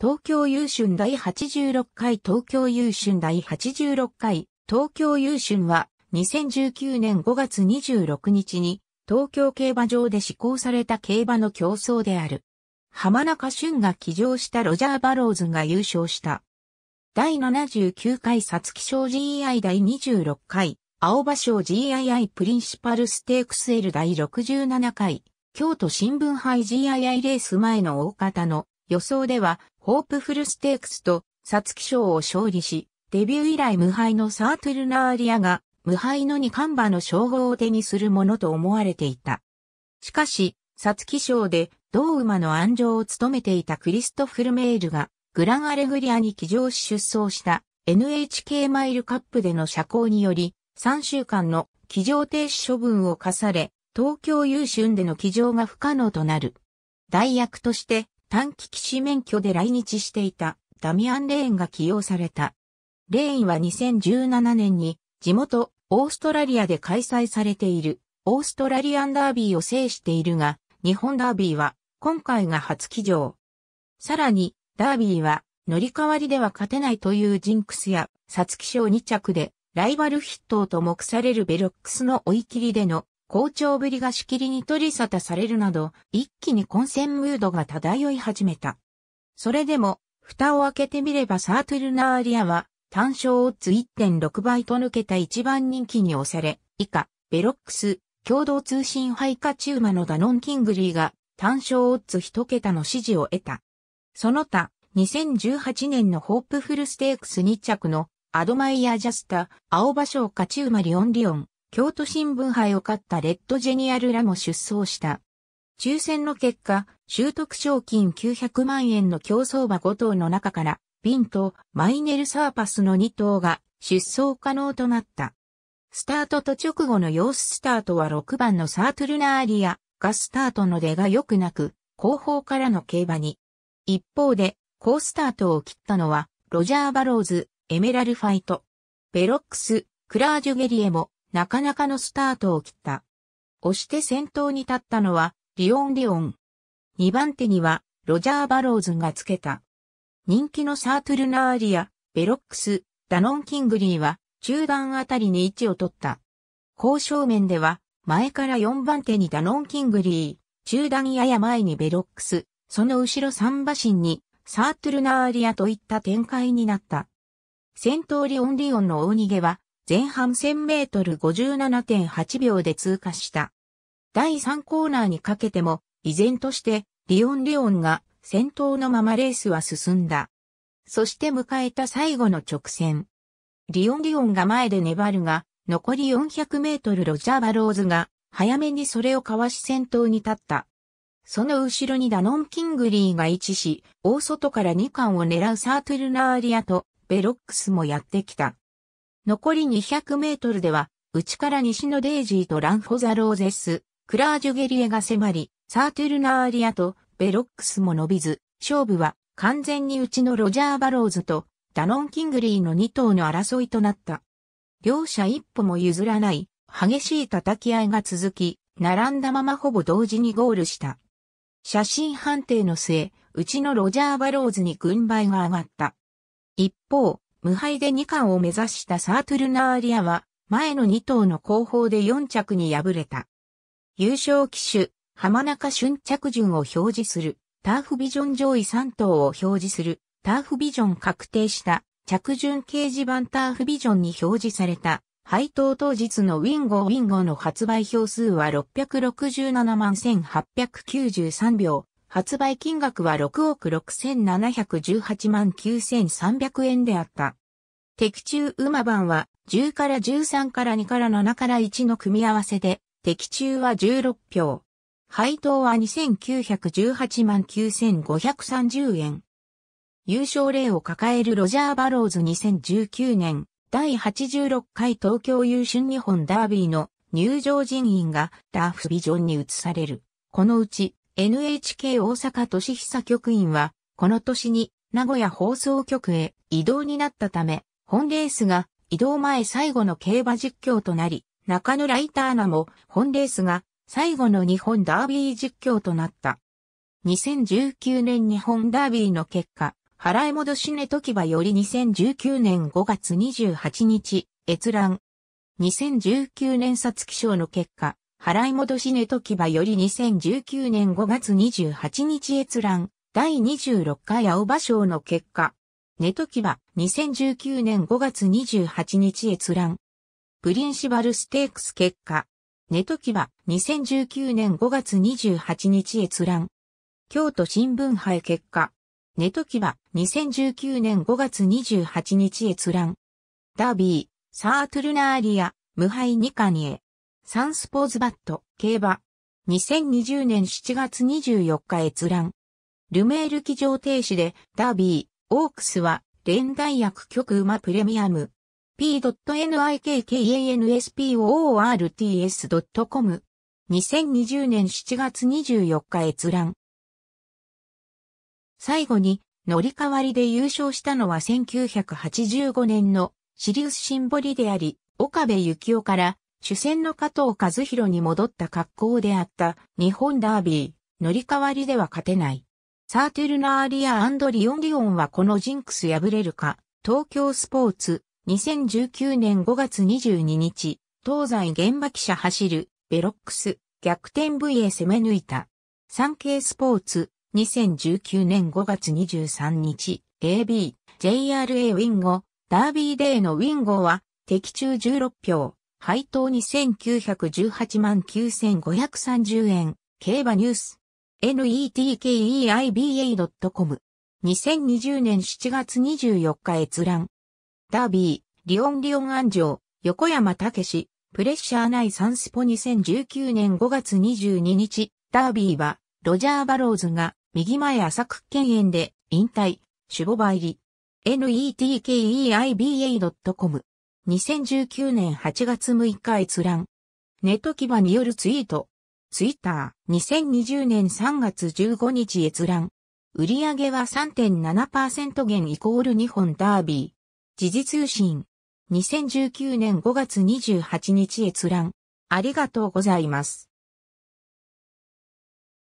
東京優春第86回東京優春第86回東京優春は2019年5月26日に東京競馬場で施行された競馬の競争である。浜中春が騎乗したロジャー・バローズが優勝した。第79回サツキ賞 GI 第26回青葉賞 GII プリンシパルステークス L 第67回京都新聞杯 GII レース前の大方の予想ではホープフルステークスとサツキ賞を勝利し、デビュー以来無敗のサートゥルナーリアが無敗の二冠馬の称号を手にするものと思われていた。しかし、サツキ賞で同馬の安城を務めていたクリストフルメールがグランアレグリアに騎乗し出走した NHK マイルカップでの車高により3週間の騎乗停止処分を課され、東京優春での騎乗が不可能となる。代役として短期騎士免許で来日していたダミアン・レーンが起用された。レーンは2017年に地元オーストラリアで開催されているオーストラリアンダービーを制しているが、日本ダービーは今回が初騎乗。さらに、ダービーは乗り換わりでは勝てないというジンクスや、サツキ賞2着でライバル筆頭と目されるベロックスの追い切りでの好調ぶりがしきりに取り沙汰されるなど、一気に混戦ムードが漂い始めた。それでも、蓋を開けてみればサートゥルナーリアは、単勝オッズ1.6倍と抜けた一番人気に押され、以下、ベロックス、共同通信配下中馬のダノン・キングリーが、単勝オッズ1桁の支持を得た。その他、2018年のホープフルステークス2着のアドマイヤ・ジャスタ、青葉賞チウマリオン・リオン、京都新聞杯を勝ったレッドジェニアルらも出走した。抽選の結果、習得賞金900万円の競争馬5頭の中から、ピンとマイネルサーパスの2頭が出走可能となった。スタートと直後の様子スタートは6番のサートルナーリアがスタートの出が良くなく、後方からの競馬に。一方で、高スタートを切ったのは、ロジャー・バローズ、エメラルファイト、ベロックス、クラージュゲリエも、なかなかのスタートを切った。押して先頭に立ったのは、リオン・リオン。2番手には、ロジャー・バローズがつけた。人気のサートルナーリア、ベロックス、ダノン・キングリーは、中段あたりに位置を取った。交渉面では、前から4番手にダノン・キングリー、中段やや前にベロックス、その後ろ3馬身に、サートルナーリアといった展開になった。先頭リオン・リオンの大逃げは、前半1000メートル57.8秒で通過した。第3コーナーにかけても、依然としてリオン・レオンが先頭のままレースは進んだ。そして迎えた最後の直線。リオン・レオンが前で粘るが、残り400メートルロジャー・バローズが早めにそれをかわし先頭に立った。その後ろにダノン・キングリーが位置し、大外から2冠を狙うサートゥルナーリアとベロックスもやってきた。残り200メートルでは、内から西のデイジーとランホザローゼス、クラージュゲリエが迫り、サーテルナーリアとベロックスも伸びず、勝負は完全にうちのロジャー・バローズとダノン・キングリーの2頭の争いとなった。両者一歩も譲らない、激しい叩き合いが続き、並んだままほぼ同時にゴールした。写真判定の末、うちのロジャー・バローズに軍配が上がった。一方、無敗で2冠を目指したサートゥルナーリアは、前の2頭の後方で4着に敗れた。優勝機種、浜中春着順を表示する、ターフビジョン上位3頭を表示する、ターフビジョン確定した、着順掲示板ターフビジョンに表示された、配当当日のウィンゴウィンゴの発売票数は667万1893票、発売金額は6億6718万9300円であった。敵中馬番は10から13から2から7から1の組み合わせで、敵中は16票。配当は2918万9530円。優勝例を抱えるロジャー・バローズ2019年第86回東京優秀日本ダービーの入場人員がラフビジョンに移される。このうち NHK 大阪都市久局員は、この年に名古屋放送局へ移動になったため、本レースが移動前最後の競馬実況となり、中野ライターナも本レースが最後の日本ダービー実況となった。2019年日本ダービーの結果、払い戻し値時はより2019年5月28日、閲覧。2019年皐月賞の結果、払い戻し寝とばより2019年5月28日閲覧、第26回青葉賞の結果。寝ときば2019年5月28日閲覧。プリンシバルステークス結果。寝ときば2019年5月28日閲覧。京都新聞杯結果。寝ときば2019年5月28日閲覧。ダービー、サートゥルナーリア、無敗ニカニエ。サンスポーズバット、競馬。2020年7月24日閲覧。ルメール騎乗停止で、ダービー、オークスは、連代役局馬プレミアム。p.nikkanspoorts.com。2020年7月24日閲覧。最後に、乗り換わりで優勝したのは1985年のシリウスシンボリであり、岡部幸男から主戦の加藤和弘に戻った格好であった日本ダービー、乗り換わりでは勝てない。サーテルナーリアリオンリオンはこのジンクス敗れるか、東京スポーツ、2019年5月22日、東西現場記者走る、ベロックス、逆転 V へ攻め抜いた。産経スポーツ、2019年5月23日、AB、JRA ウィンゴ、ダービーデーのウィンゴは、的中16票。配当2918万9530円、競馬ニュース。netkeiba.com。2020年7月24日閲覧。ダービー、リオンリオン安城、横山武史、プレッシャー内サンスポ2019年5月22日、ダービーは、ロジャー・バローズが、右前浅く県園で、引退、守護場入り。netkeiba.com 2019年8月6日閲覧。ネット基盤によるツイート。ツイッター、2020年3月15日閲覧。売上は3.7%減イコール日本ダービー。時事通信。2019年5月28日閲覧。ありがとうございます。